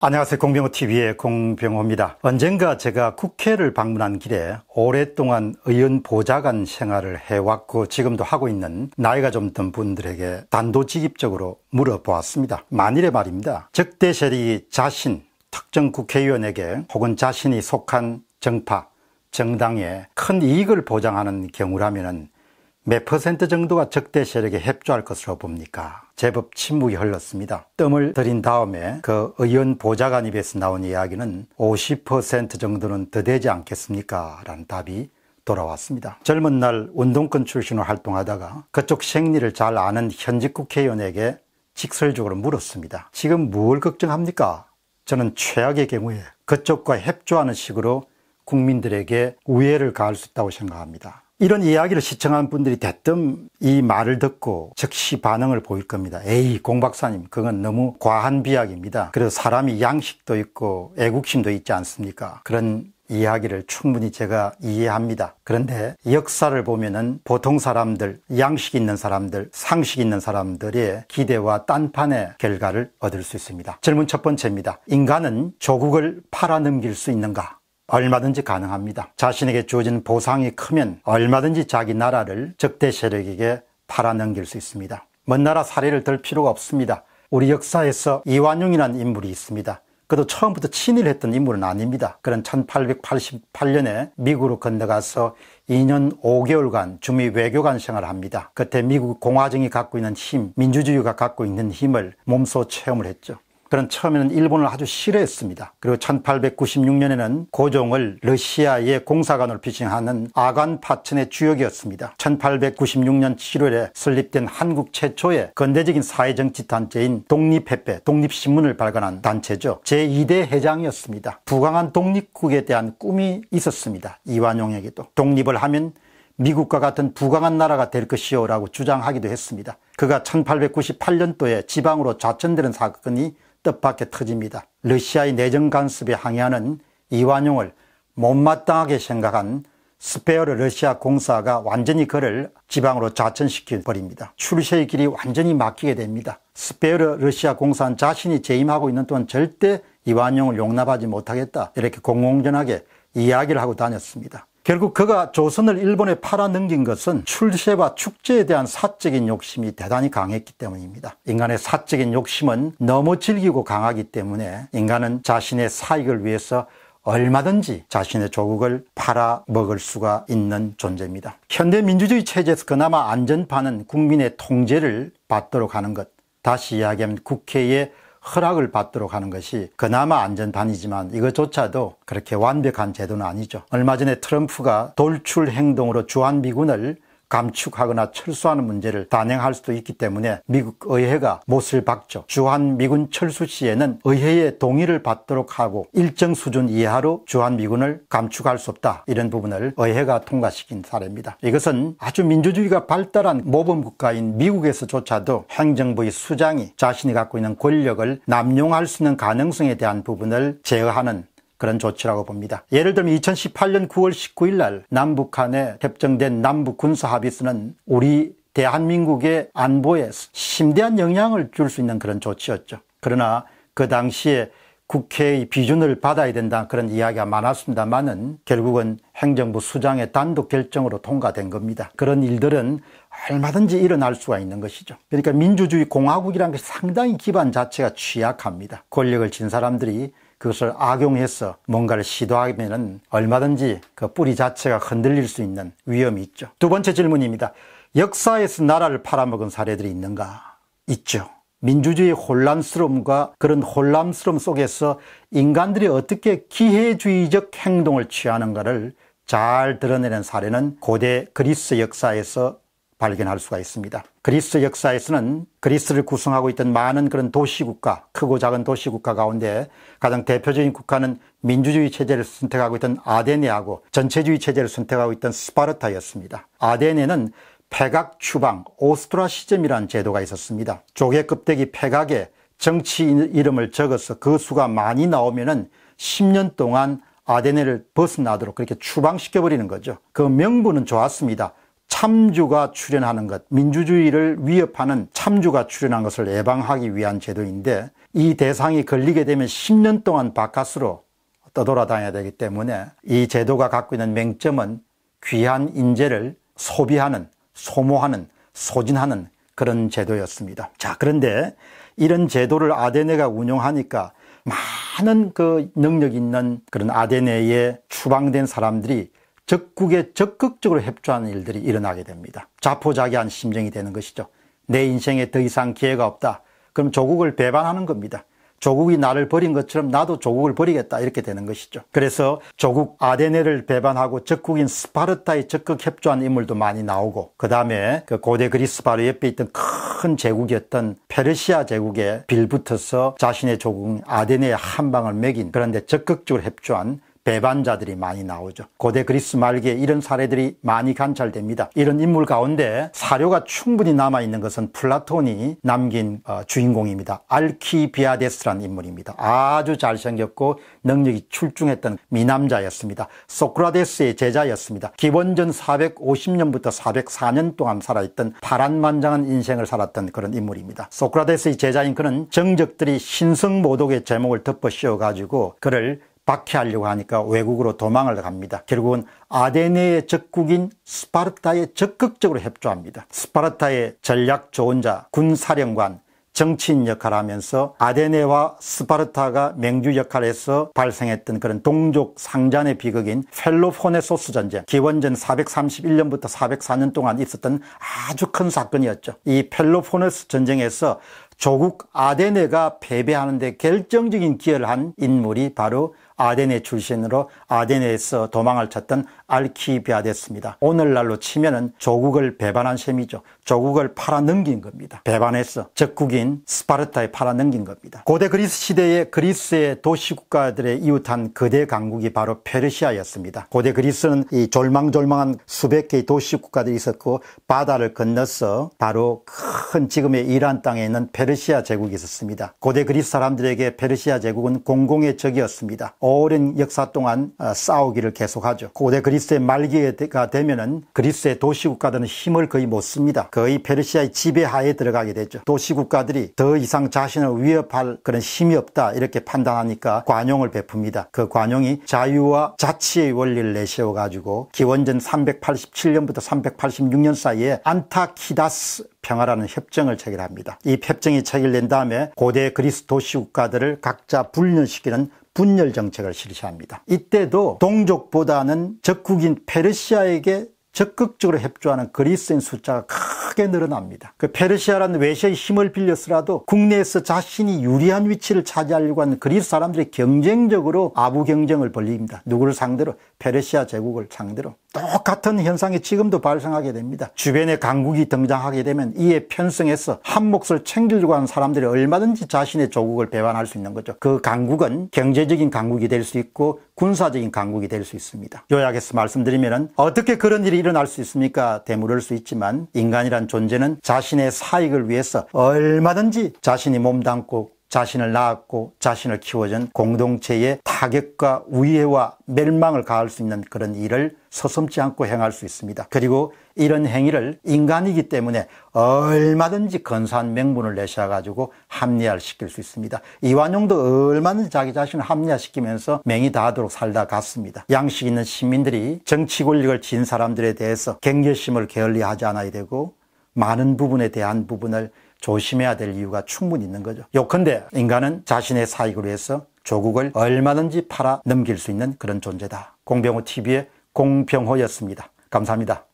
안녕하세요. 공병호TV의 공병호입니다. 언젠가 제가 국회를 방문한 길에 오랫동안 의원 보좌관 생활을 해왔고 지금도 하고 있는 나이가 좀 든 분들에게 단도직입적으로 물어보았습니다. 만일의 말입니다. 적대 세리 자신, 특정 국회의원에게 혹은 자신이 속한 정파, 정당에 큰 이익을 보장하는 경우라면 몇 퍼센트 정도가 적대 세력에 협조할 것으로 봅니까? 제법 침묵이 흘렀습니다. 뜸을 들인 다음에 그 의원 보좌관 입에서 나온 이야기는 50% 정도는 더 되지 않겠습니까? 라는 답이 돌아왔습니다. 젊은 날 운동권 출신으로 활동하다가 그쪽 생리를 잘 아는 현직 국회의원에게 직설적으로 물었습니다. 지금 뭘 걱정합니까? 저는 최악의 경우에 그쪽과 협조하는 식으로 국민들에게 우애를 가할 수 있다고 생각합니다. 이런 이야기를 시청한 분들이 대뜸 이 말을 듣고 즉시 반응을 보일 겁니다. 에이, 공박사님, 그건 너무 과한 비약입니다. 그래서 사람이 양식도 있고 애국심도 있지 않습니까? 그런 이야기를 충분히 제가 이해합니다. 그런데 역사를 보면은 보통 사람들, 양식 있는 사람들, 상식 있는 사람들의 기대와 딴판의 결과를 얻을 수 있습니다. 질문 첫 번째입니다. 인간은 조국을 팔아넘길 수 있는가? 얼마든지 가능합니다. 자신에게 주어진 보상이 크면 얼마든지 자기 나라를 적대 세력에게 팔아넘길 수 있습니다. 먼 나라 사례를 들 필요가 없습니다. 우리 역사에서 이완용이라는 인물이 있습니다. 그도 처음부터 친일했던 인물은 아닙니다. 그런 1888년에 미국으로 건너가서 2년 5개월간 주미 외교관 생활을 합니다. 그때 미국 공화정이 갖고 있는 힘, 민주주의가 갖고 있는 힘을 몸소 체험을 했죠. 그는 처음에는 일본을 아주 싫어했습니다. 그리고 1896년에는 고종을 러시아의 공사관으로 피칭하는 아관 파천의 주역이었습니다. 1896년 7월에 설립된 한국 최초의 근대적인 사회정치 단체인 독립협회, 독립신문을 발간한 단체죠. 제2대 회장이었습니다. 부강한 독립국에 대한 꿈이 있었습니다. 이완용에게도. 독립을 하면 미국과 같은 부강한 나라가 될것이오 라고 주장하기도 했습니다. 그가 1898년도에 지방으로 좌천되는 사건이 뜻밖의 터집니다. 러시아의 내정 간섭에 항의하는 이완용을 못마땅하게 생각한 스페어르 러시아 공사가 완전히 그를 지방으로 좌천시켜 버립니다. 출세의 길이 완전히 막히게 됩니다. 스페어르 러시아 공사는 자신이 재임하고 있는 동안 절대 이완용을 용납하지 못하겠다 이렇게 공공전하게 이야기를 하고 다녔습니다. 결국 그가 조선을 일본에 팔아넘긴 것은 출세와 축제에 대한 사적인 욕심이 대단히 강했기 때문입니다. 인간의 사적인 욕심은 너무 질기고 강하기 때문에 인간은 자신의 사익을 위해서 얼마든지 자신의 조국을 팔아먹을 수가 있는 존재입니다. 현대민주주의 체제에서 그나마 안전판은 국민의 통제를 받도록 하는 것. 다시 이야기하면 국회의 허락을 받도록 하는 것이 그나마 안전판이지만 이것조차도 그렇게 완벽한 제도는 아니죠. 얼마 전에 트럼프가 돌출 행동으로 주한미군을 감축하거나 철수하는 문제를 단행할 수도 있기 때문에 미국 의회가 못을 박죠. 주한 미군 철수 시에는 의회의 동의를 받도록 하고 일정 수준 이하로 주한 미군을 감축할 수 없다. 이런 부분을 의회가 통과시킨 사례입니다. 이것은 아주 민주주의가 발달한 모범 국가인 미국에서조차도 행정부의 수장이 자신이 갖고 있는 권력을 남용할 수 있는 가능성에 대한 부분을 제어하는 그런 조치라고 봅니다. 예를 들면 2018년 9월 19일 날 남북한에 협정된 남북군사합의서는 우리 대한민국의 안보에 심대한 영향을 줄 수 있는 그런 조치였죠. 그러나 그 당시에 국회의 비준을 받아야 된다 그런 이야기가 많았습니다만은 결국은 행정부 수장의 단독 결정으로 통과된 겁니다. 그런 일들은 얼마든지 일어날 수가 있는 것이죠. 그러니까 민주주의 공화국이라는 것이 상당히 기반 자체가 취약합니다. 권력을 진 사람들이 그것을 악용해서 뭔가를 시도하면은 얼마든지 그 뿌리 자체가 흔들릴 수 있는 위험이 있죠. 두 번째 질문입니다. 역사에서 나라를 팔아먹은 사례들이 있는가? 있죠. 민주주의 혼란스러움과 그런 혼란스러움 속에서 인간들이 어떻게 기회주의적 행동을 취하는가를 잘 드러내는 사례는 고대 그리스 역사에서 발견할 수가 있습니다. 그리스 역사에서는 그리스를 구성하고 있던 많은 그런 도시국가, 크고 작은 도시국가 가운데 가장 대표적인 국가는 민주주의 체제를 선택하고 있던 아데네하고 전체주의 체제를 선택하고 있던 스파르타였습니다. 아데네는 폐각 추방, 오스트라 시점이라는 제도가 있었습니다. 조개 껍데기 폐각에 정치 이름을 적어서 그 수가 많이 나오면은 10년 동안 아데네를 벗어나도록 그렇게 추방시켜버리는 거죠. 그 명분은 좋았습니다. 참주가 출연하는 것, 민주주의를 위협하는 참주가 출연한 것을 예방하기 위한 제도인데 이 대상이 걸리게 되면 10년 동안 바깥으로 떠돌아다녀야 되기 때문에 이 제도가 갖고 있는 맹점은 귀한 인재를 소비하는, 소모하는, 소진하는 그런 제도였습니다. 자, 그런데 이런 제도를 아데네가 운영하니까 많은 그 능력 있는 그런 아데네에 추방된 사람들이 적국에 적극적으로 협조하는 일들이 일어나게 됩니다. 자포자기한 심정이 되는 것이죠. 내 인생에 더 이상 기회가 없다. 그럼 조국을 배반하는 겁니다. 조국이 나를 버린 것처럼 나도 조국을 버리겠다 이렇게 되는 것이죠. 그래서 조국 아데네를 배반하고 적국인 스파르타에 적극 협조한 인물도 많이 나오고 그다음에 그 고대 그리스 바로 옆에 있던 큰 제국이었던 페르시아 제국에 빌붙어서 자신의 조국인 아데네에 한 방을 매긴 그런데 적극적으로 협조한 배반자들이 많이 나오죠. 고대 그리스 말기에 이런 사례들이 많이 관찰됩니다. 이런 인물 가운데 사료가 충분히 남아있는 것은 플라톤이 남긴 어, 주인공입니다. 알키비아데스라는 인물입니다. 아주 잘생겼고 능력이 출중했던 미남자였습니다. 소크라데스의 제자였습니다. 기원전 450년부터 404년 동안 살아있던 파란만장한 인생을 살았던 그런 인물입니다. 소크라데스의 제자인 그는 정적들이 신성모독의 제목을 덮어씌워가지고 그를 박해하려고 하니까 외국으로 도망을 갑니다. 결국은 아데네의 적국인 스파르타에 적극적으로 협조합니다. 스파르타의 전략 조언자, 군사령관, 정치인 역할을 하면서 아데네와 스파르타가 맹주 역할에서 발생했던 그런 동족 상잔의 비극인 펠로포네소스 전쟁 기원전 431년부터 404년 동안 있었던 아주 큰 사건이었죠. 이 펠로포네스 소 전쟁에서 조국 아데네가 패배하는 데 결정적인 기여를 한 인물이 바로 아덴의 출신으로 아덴에서 도망을 쳤던 알키비아됐습니다 오늘날로 치면은 조국을 배반한 셈이죠. 조국을 팔아넘긴 겁니다. 배반해서 적국인 스파르타에 팔아넘긴 겁니다. 고대 그리스 시대에 그리스의 도시국가들의 이웃한 거대 강국이 바로 페르시아였습니다. 고대 그리스는 이 졸망졸망한 수백 개의 도시국가들이 있었고 바다를 건너서 바로 큰 지금의 이란 땅에 있는 페르시아 제국이 있었습니다. 고대 그리스 사람들에게 페르시아 제국은 공공의 적이었습니다. 오랜 역사 동안 어, 싸우기를 계속하죠. 고대 그리스 그리스의 말기가 되면은 그리스의 도시국가들은 힘을 거의 못 씁니다. 거의 페르시아의 지배하에 들어가게 되죠. 도시국가들이 더 이상 자신을 위협할 그런 힘이 없다 이렇게 판단하니까 관용을 베풉니다. 그 관용이 자유와 자치의 원리를 내세워 가지고 기원전 387년부터 386년 사이에 안타키다스 평화라는 협정을 체결합니다. 이 협정이 체결된 다음에 고대 그리스 도시 국가들을 각자 불륜시키는 분열 정책을 실시합니다. 이때도 동족보다는 적국인 페르시아에게 적극적으로 협조하는 그리스인 숫자가 크게 늘어납니다. 그 페르시아라는 외세의 힘을 빌렸으라도 국내에서 자신이 유리한 위치를 차지하려고 하는 그리스 사람들이 경쟁적으로 아부 경쟁을 벌립니다. 누구를 상대로? 페르시아 제국을 상대로. 똑같은 현상이 지금도 발생하게 됩니다. 주변에 강국이 등장하게 되면 이에 편승해서 한몫을 챙기려고 하는 사람들이 얼마든지 자신의 조국을 배반할 수 있는 거죠. 그 강국은 경제적인 강국이 될 수 있고 군사적인 강국이 될 수 있습니다. 요약해서 말씀드리면 어떻게 그런 일이 일어날 수 있습니까? 되물을 수 있지만 인간이란 존재는 자신의 사익을 위해서 얼마든지 자신이 몸담고 자신을 낳았고 자신을 키워준 공동체의 타격과 우애와 멸망을 가할 수 있는 그런 일을 서슴지 않고 행할 수 있습니다. 그리고 이런 행위를 인간이기 때문에 얼마든지 건사한 명분을 내셔가지고 합리화 시킬 수 있습니다. 이완용도 얼마든지 자기 자신을 합리화시키면서 맹이 다하도록 살다 갔습니다. 양식 있는 시민들이 정치 권력을 진 사람들에 대해서 경계심을 게을리 하지 않아야 되고 많은 부분에 대한 부분을 조심해야 될 이유가 충분히 있는 거죠. 요컨대 인간은 자신의 사익을 위해서 조국을 얼마든지 팔아 넘길 수 있는 그런 존재다. 공병호 TV의 공병호였습니다. 감사합니다.